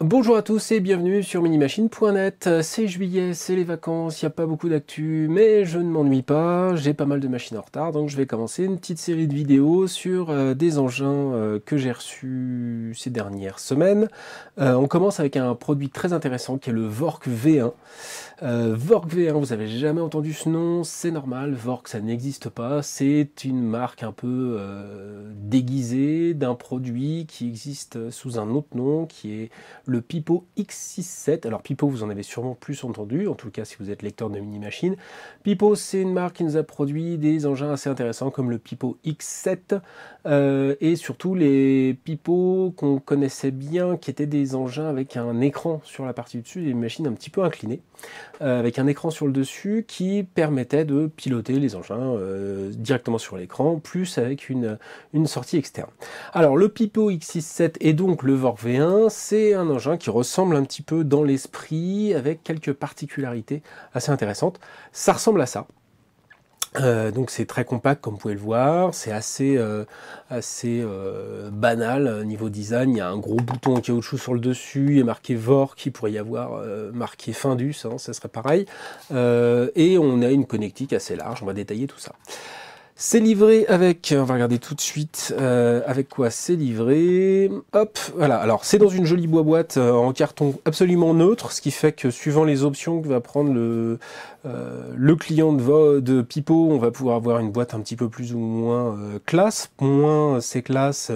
Bonjour à tous et bienvenue sur minimachine.net. C'est juillet, c'est les vacances, il n'y a pas beaucoup d'actu, mais je ne m'ennuie pas, j'ai pas mal de machines en retard, donc je vais commencer une petite série de vidéos sur euh, des engins euh, que j'ai reçus ces dernières semaines. Euh, on commence avec un produit très intéressant qui est le Vork V1. Vork V1, vous avez jamais entendu ce nom, c'est normal, Vork ça n'existe pas, c'est une marque un peu déguisée d'un produit qui existe sous un autre nom qui est le Pipo X67. Alors Pipo, vous en avez sûrement plus entendu, en tout cas si vous êtes lecteur de Mini Machine. Pipo, c'est une marque qui nous a produit des engins assez intéressants comme le Pipo X7 euh, et surtout les Pipo qu'on connaissait bien, qui étaient des engins avec un écran sur la partie du dessus, des machines un petit peu inclinées, euh, avec un écran sur le dessus qui permettait de piloter les engins euh, directement sur l'écran, plus avec une, sortie externe. Alors le Pipo X67 et donc le Vorg V1, c'est un qui ressemble un petit peu dans l'esprit, avec quelques particularités assez intéressantes. Ça ressemble à ça. Euh, donc c'est très compact comme vous pouvez le voir, c'est assez, euh, assez euh, banal niveau design, il y a un gros bouton en caoutchouc sur le dessus, il est marqué VOR qui pourrait y avoir marqué Findus, hein, ça serait pareil, et on a une connectique assez large, on va détailler tout ça. C'est livré avec, on va regarder tout de suite euh, avec quoi c'est livré. Hop, voilà. Alors c'est dans une jolie boîte euh, en carton absolument neutre, ce qui fait que suivant les options que va prendre le, euh, le client de, Pipo, on va pouvoir avoir une boîte un petit peu plus ou moins classe. Moins c'est classe,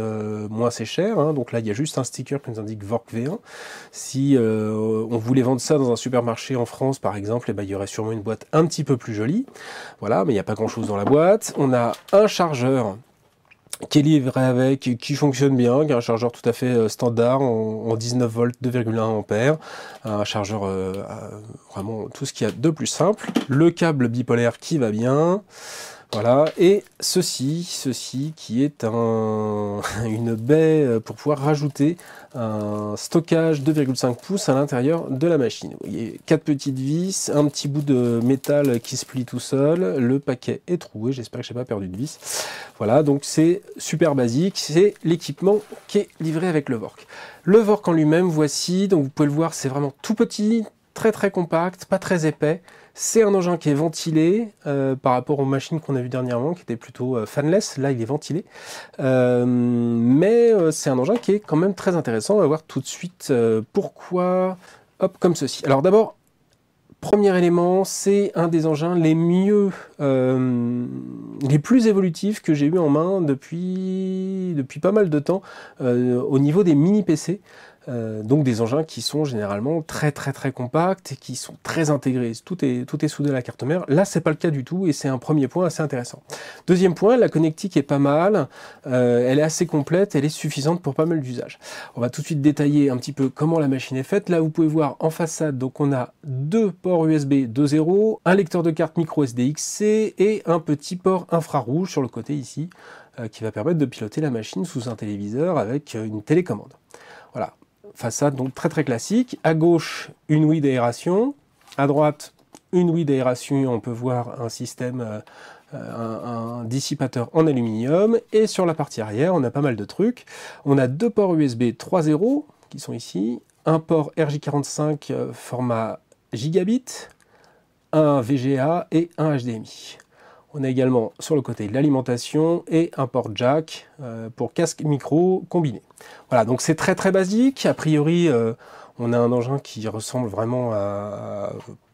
moins c'est cher. Hein. Donc là, il y a juste un sticker qui nous indique Vork V1. Si on voulait vendre ça dans un supermarché en France, par exemple, eh ben, il y aurait sûrement une boîte un petit peu plus jolie. Voilà, mais il n'y a pas grand-chose dans la boîte a un chargeur qui est livré avec, qui fonctionne bien, qui est un chargeur tout à fait euh, standard en, 19 volts, 2,1 ampères, un chargeur euh, euh, vraiment tout ce qu'il y a de plus simple, le câble bipolaire qui va bien, voilà, et ceci, ceci qui est une baie pour pouvoir rajouter un stockage 2,5 pouces à l'intérieur de la machine. Vous voyez, quatre petites vis, un petit bout de métal qui se plie tout seul, le paquet est troué, j'espère que je n'ai pas perdu de vis. Voilà, donc c'est super basique, c'est l'équipement qui est livré avec le vork. Le vork en lui-même, voici, donc vous pouvez le voir, c'est vraiment tout petit, très très compact, pas très épais, c'est un engin qui est ventilé euh, par rapport aux machines qu'on a vues dernièrement, qui étaient plutôt euh, fanless. Là, il est ventilé. Euh, mais c'est un engin qui est quand même très intéressant. On va voir tout de suite pourquoi. Hop, comme ceci. Alors d'abord, premier élément, c'est un des engins les mieux, les plus évolutifs que j'ai eu en main depuis, depuis pas mal de temps au niveau des mini PC. Euh, donc des engins qui sont généralement très très très compacts et qui sont très intégrés. Tout est, tout est soudé à la carte mère. Là, c'est pas le cas du tout et c'est un premier point assez intéressant. Deuxième point, la connectique est pas mal. Euh, elle est assez complète, elle est suffisante pour pas mal d'usages. On va tout de suite détailler un petit peu comment la machine est faite. Là, vous pouvez voir en façade, donc on a deux ports USB 2.0, un lecteur de carte micro SDXC et un petit port infrarouge sur le côté ici euh, qui va permettre de piloter la machine sous un téléviseur avec une télécommande façade donc très très classique. À gauche, une ouïe d'aération. À droite, une ouïe d'aération. On peut voir un système, euh, euh, un, dissipateur en aluminium. Et sur la partie arrière, on a pas mal de trucs. On a deux ports USB 3.0 qui sont ici. Un port RJ45 euh, format gigabit, un VGA et un HDMI. On a également sur le côté de l'alimentation et un port jack euh, pour casque micro combiné. Voilà, donc c'est très très basique. A priori, euh, on a un engin qui ressemble vraiment à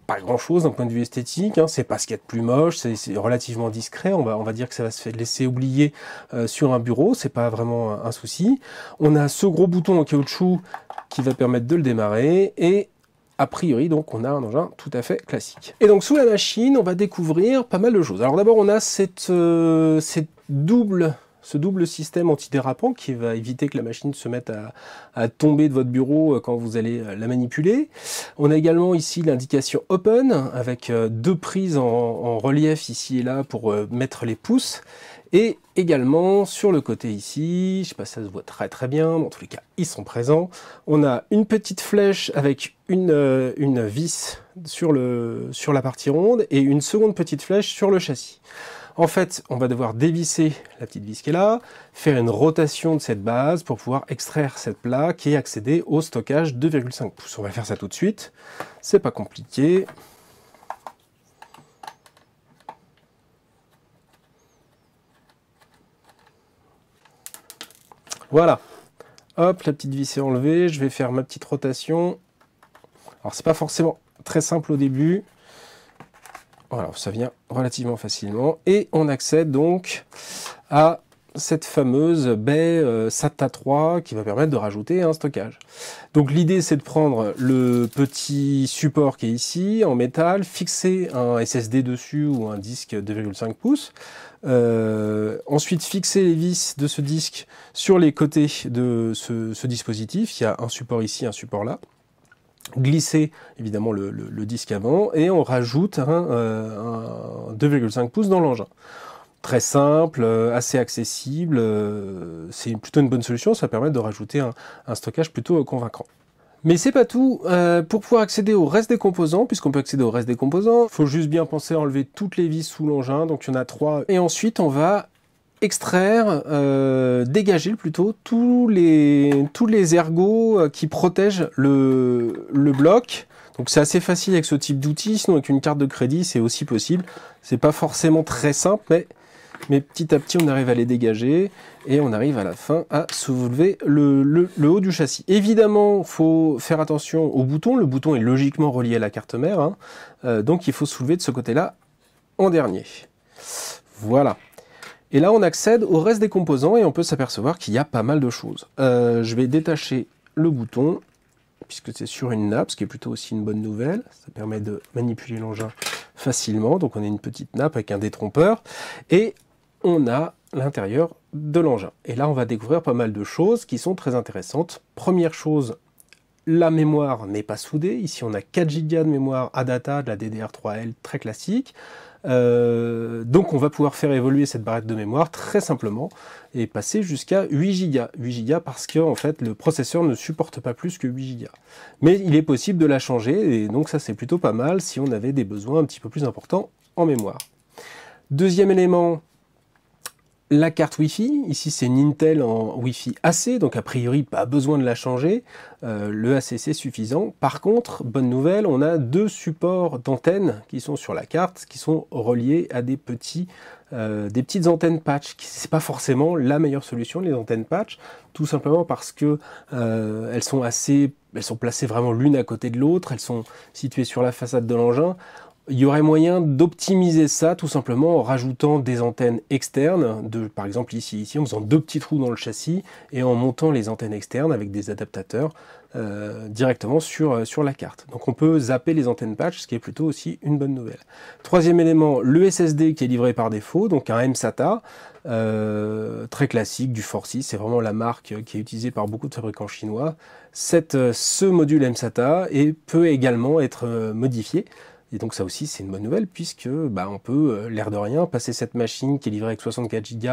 pas grand chose d'un point de vue esthétique, hein. c'est pas ce qu'il y a de plus moche, c'est relativement discret, on va, on va dire que ça va se laisser oublier euh, sur un bureau, c'est pas vraiment un, un, souci. On a ce gros bouton en caoutchouc qui va permettre de le démarrer et a priori, donc, on a un engin tout à fait classique. Et donc, sous la machine, on va découvrir pas mal de choses. Alors d'abord, on a cette, euh, cette double ce double système antidérapant qui va éviter que la machine se mette à, tomber de votre bureau euh, quand vous allez euh, la manipuler. On a également ici l'indication open avec euh, deux prises en, relief ici et là pour mettre les pouces. Et également sur le côté ici, je sais pas si ça se voit très très bien, mais en tous les cas ils sont présents. On a une petite flèche avec une, vis sur la partie ronde et une seconde petite flèche sur le châssis. En fait, on va devoir dévisser la petite vis qui est là, faire une rotation de cette base pour pouvoir extraire cette plaque et accéder au stockage 2,5 pouces. On va faire ça tout de suite, c'est pas compliqué. Voilà, hop, la petite vis est enlevée, je vais faire ma petite rotation. Alors c'est pas forcément très simple au début, voilà, ça vient relativement facilement. Et on accède donc à cette fameuse baie euh, SATA 3 qui va permettre de rajouter un stockage. Donc l'idée c'est de prendre le petit support qui est ici en métal, fixer un SSD dessus ou un disque 2,5 pouces, euh, ensuite fixer les vis de ce disque sur les côtés de ce dispositif. Il y a un support ici, un support là glisser évidemment le, disque avant et on rajoute un, 2,5 euh, pouces dans l'engin. Très simple, euh, assez accessible, euh, c'est plutôt une bonne solution, ça permet de rajouter un, stockage plutôt convaincant. Mais c'est pas tout. pour pouvoir accéder au reste des composants, puisqu'on peut accéder au reste des composants, faut juste bien penser à enlever toutes les vis sous l'engin. Donc il y en a trois. Et ensuite, on va extraire, euh, dégager plutôt tous les, tous les ergots euh, qui protègent le, le bloc. Donc c'est assez facile avec ce type d'outil, sinon avec une carte de crédit c'est aussi possible. C'est pas forcément très simple, mais, petit à petit on arrive à les dégager et on arrive à la fin à soulever le, le, haut du châssis. Évidemment, faut faire attention au bouton. Le bouton est logiquement relié à la carte mère, hein. euh, donc il faut soulever de ce côté-là en dernier. Voilà. Et là, on accède au reste des composants et on peut s'apercevoir qu'il y a pas mal de choses. Euh, je vais détacher le bouton, puisque c'est sur une nappe, ce qui est plutôt aussi une bonne nouvelle. Ça permet de manipuler l'engin facilement. Donc on a une petite nappe avec un détrompeur. Et on a l'intérieur de l'engin. Et là, on va découvrir pas mal de choses qui sont très intéressantes. Première chose, la mémoire n'est pas soudée. Ici, on a 4 Go de mémoire à data de la DDR3L très classique. Euh, donc on va pouvoir faire évoluer cette barrette de mémoire très simplement et passer jusqu'à 8 Go. 8 Go parce que en fait le processeur ne supporte pas plus que 8 Go. Mais il est possible de la changer et donc ça c'est plutôt pas mal si on avait des besoins un petit peu plus importants en mémoire. Deuxième élément, la carte Wi-Fi, ici c'est une Intel en Wi-Fi AC, donc a priori pas besoin de la changer, euh, le ACC suffisant. Par contre, bonne nouvelle, on a deux supports d'antennes qui sont sur la carte, qui sont reliés à des, petits, euh, des petites antennes patch. C'est pas forcément la meilleure solution, les antennes patch, tout simplement parce que euh, elles sont assez, elles sont placées vraiment l'une à côté de l'autre, elles sont situées sur la façade de l'engin. Il y aurait moyen d'optimiser ça tout simplement en rajoutant des antennes externes, par exemple ici, ici, en faisant deux petits trous dans le châssis et en montant les antennes externes avec des adaptateurs euh, directement sur, euh, sur la carte. Donc on peut zapper les antennes patch, ce qui est plutôt aussi une bonne nouvelle. Troisième élément, le SSD qui est livré par défaut, donc un mSATA, euh, très classique du FORCI, c'est vraiment la marque qui est utilisée par beaucoup de fabricants chinois. ce module mSATA peut également être modifié et donc ça aussi c'est une bonne nouvelle puisque bah, on peut, euh, l'air de rien, passer cette machine qui est livrée avec 64 Go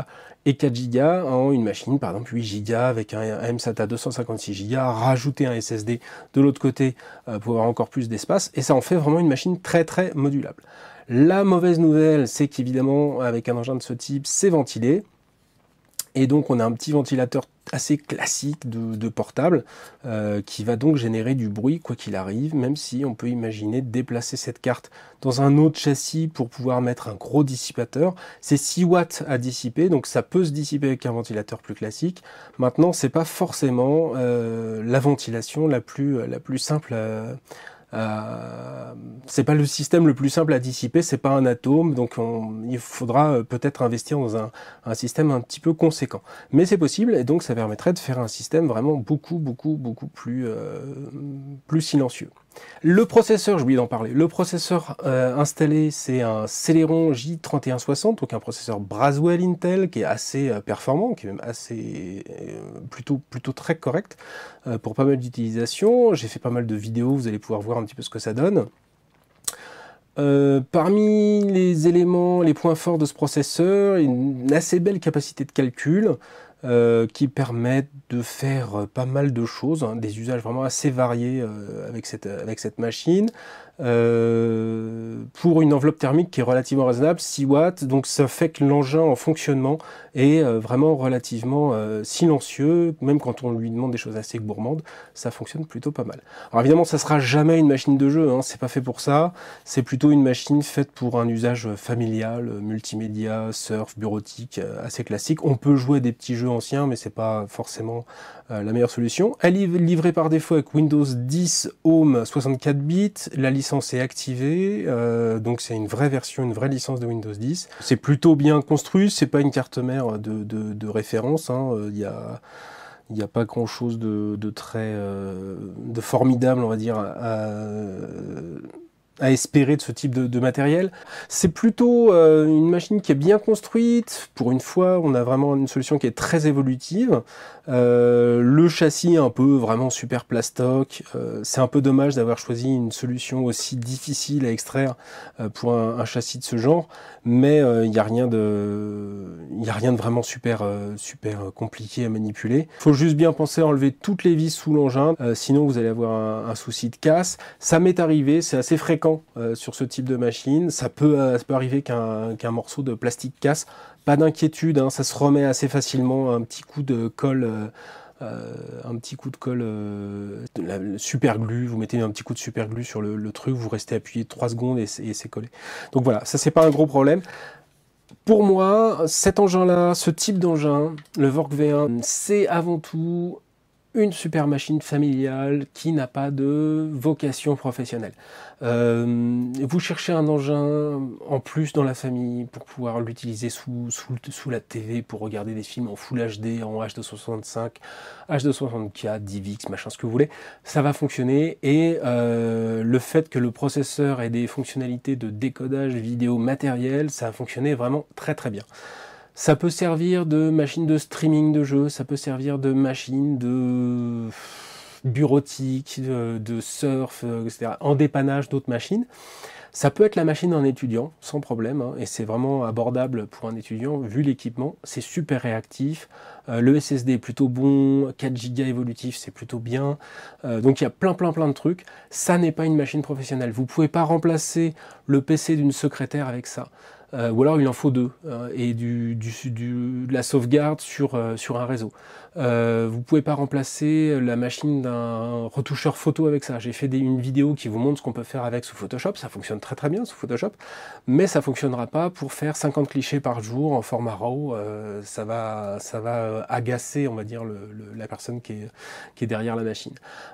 et 4 Go en une machine par exemple 8 Go avec un MSATA 256 Go, rajouter un SSD de l'autre côté euh, pour avoir encore plus d'espace et ça en fait vraiment une machine très très modulable. La mauvaise nouvelle c'est qu'évidemment avec un engin de ce type c'est ventilé, et donc on a un petit ventilateur assez classique de, de portable euh, qui va donc générer du bruit quoi qu'il arrive, même si on peut imaginer déplacer cette carte dans un autre châssis pour pouvoir mettre un gros dissipateur. C'est 6 watts à dissiper, donc ça peut se dissiper avec un ventilateur plus classique. Maintenant, c'est pas forcément euh, la ventilation la plus, la plus simple. À, euh, c'est pas le système le plus simple à dissiper, c'est pas un atome, donc il faudra euh, peut-être investir dans un, système un petit peu conséquent. Mais c'est possible, et donc ça permettrait de faire un système vraiment beaucoup, beaucoup, beaucoup plus, euh, plus silencieux. Le processeur, j'ai oublié d'en parler, le processeur euh, installé, c'est un Celeron J3160, donc un processeur Braswell Intel qui est assez euh, performant, qui est même assez euh, plutôt, plutôt très correct pour pas mal d'utilisations. J'ai fait pas mal de vidéos, vous allez pouvoir voir un petit peu ce que ça donne. parmi les éléments, les points forts de ce processeur, une assez belle capacité de calcul, euh, qui permettent de faire euh, pas mal de choses, hein, des usages vraiment assez variés euh, avec, cette, machine. pour une enveloppe thermique qui est relativement raisonnable, 6 watts, donc ça fait que l'engin en fonctionnement est vraiment relativement silencieux, même quand on lui demande des choses assez gourmandes, ça fonctionne plutôt pas mal. Alors évidemment, ça sera jamais une machine de jeu, hein, c'est pas fait pour ça, c'est plutôt une machine faite pour un usage familial, multimédia, surf, bureautique, assez classique. On peut jouer des petits jeux ancien, mais c'est pas forcément euh, la meilleure solution. Elle est livrée par défaut avec Windows 10 Home 64 bits. La licence est activée, euh, donc c'est une vraie version, une vraie licence de Windows 10. C'est plutôt bien construit. C'est pas une carte mère de, référence. Hein. Euh, il y a n'y a pas grand chose de, très de formidable on va dire à espérer de ce type de, matériel. C'est plutôt euh, une machine qui est bien construite. Pour une fois, on a vraiment une solution qui est très évolutive. Euh, le châssis est un peu vraiment super plastoc. Euh, c'est un peu dommage d'avoir choisi une solution aussi difficile à extraire pour un, châssis de ce genre, mais il n'y a rien de, a rien de vraiment super super compliqué à manipuler. Faut juste bien penser à enlever toutes les vis sous l'engin, sinon vous allez avoir un souci de casse. Ça m'est arrivé, c'est assez fréquent euh, sur ce type de machine. Ça peut, euh, arriver qu'un morceau de plastique casse. Pas d'inquiétude, hein, ça se remet assez facilement. Un petit coup de colle. Euh, un petit coup de colle, super glue, vous mettez un petit coup de super glue sur le, truc, vous restez appuyé trois secondes et, c'est collé. Donc voilà, ça c'est pas un gros problème. Pour moi, cet engin-là, ce type d'engin, le Vork V1, c'est avant tout une super machine familiale qui n'a pas de vocation professionnelle. Euh, vous cherchez un engin en plus dans la famille pour pouvoir l'utiliser sous, sous, la TV pour regarder des films en Full HD, en H265, H264, DivX, machin, ce que vous voulez. Ça va fonctionner et euh, le fait que le processeur ait des fonctionnalités de décodage vidéo matériel, ça a fonctionné vraiment très très bien. Ça peut servir de machine de streaming de jeux, ça peut servir de machine de bureautique, de, surf, euh, etc., en dépannage d'autres machines. Ça peut être la machine d'un étudiant, sans problème, hein, et c'est vraiment abordable pour un étudiant vu l'équipement. C'est super réactif. Euh, le SSD est plutôt bon, 4 Go évolutif, c'est plutôt bien. Euh, donc il y a plein, plein, plein de trucs. Ça n'est pas une machine professionnelle. Vous ne pouvez pas remplacer le PC d'une secrétaire avec ça. Euh, ou alors il en faut deux, euh, et du, du, de la sauvegarde sur, euh, sur un réseau. vous ne pouvez pas remplacer la machine d'un retoucheur photo avec ça. J'ai fait une vidéo qui vous montre ce qu'on peut faire avec sous Photoshop, ça fonctionne très très bien sous Photoshop, mais ça ne fonctionnera pas pour faire 50 clichés par jour en format RAW, ça, va, ça va agacer, on va dire, la personne qui est, qui est derrière la machine.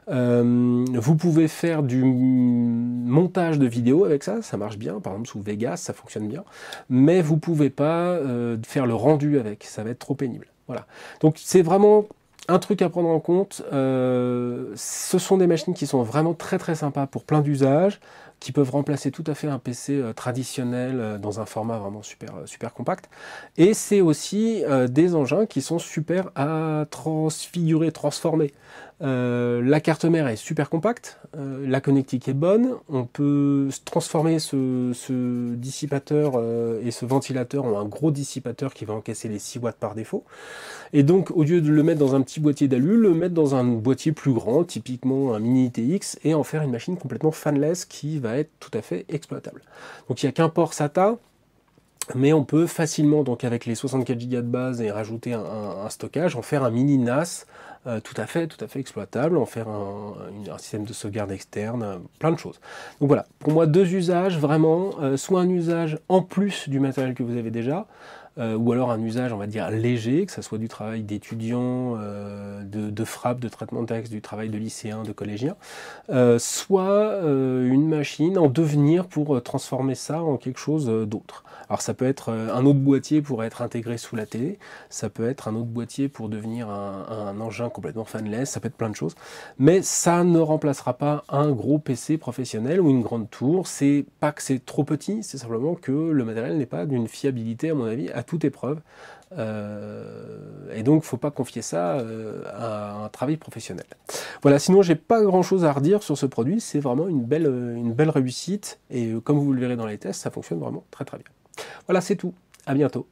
vous pouvez faire du montage de vidéos avec ça, ça marche bien, par exemple sous Vegas, ça fonctionne bien mais vous ne pouvez pas euh, faire le rendu avec, ça va être trop pénible. Voilà. Donc c'est vraiment un truc à prendre en compte, euh, ce sont des machines qui sont vraiment très très sympas pour plein d'usages, qui peuvent remplacer tout à fait un PC euh, traditionnel dans un format vraiment super, super compact. Et c'est aussi des engins qui sont super à transfigurer, transformer. Euh, la carte mère est super compacte, euh, la connectique est bonne, on peut transformer ce, dissipateur euh, et ce ventilateur en un gros dissipateur qui va encaisser les 6 watts par défaut. Et donc au lieu de le mettre dans un petit boîtier d'alu, le mettre dans un boîtier plus grand, typiquement un mini ITX, et en faire une machine complètement fanless qui va être tout à fait exploitable. Donc il n'y a qu'un port SATA, mais on peut facilement, donc avec les 64 Go de base et rajouter un, stockage, en faire un mini NAS euh, tout à fait, tout à fait exploitable, en faire un, système de sauvegarde externe, euh, plein de choses. Donc voilà, pour moi deux usages vraiment, euh, soit un usage en plus du matériel que vous avez déjà, euh, ou alors un usage, on va dire, léger, que ce soit du travail d'étudiant, euh, de, frappe, de traitement de texte, du travail de lycéen, de collégien, euh, soit une machine en devenir pour transformer ça en quelque chose d'autre. Alors ça peut être un autre boîtier pour être intégré sous la télé, ça peut être un autre boîtier pour devenir un, un engin complètement fanless, ça peut être plein de choses, mais ça ne remplacera pas un gros PC professionnel ou une grande tour, c'est pas que c'est trop petit, c'est simplement que le matériel n'est pas d'une fiabilité à mon avis à toute épreuve. Euh, et donc, faut pas confier ça euh, à un travail professionnel. Voilà. Sinon, j'ai pas grand-chose à redire sur ce produit. C'est vraiment une belle, euh, une belle réussite. Et comme vous le verrez dans les tests, ça fonctionne vraiment très très bien. Voilà, c'est tout. À bientôt.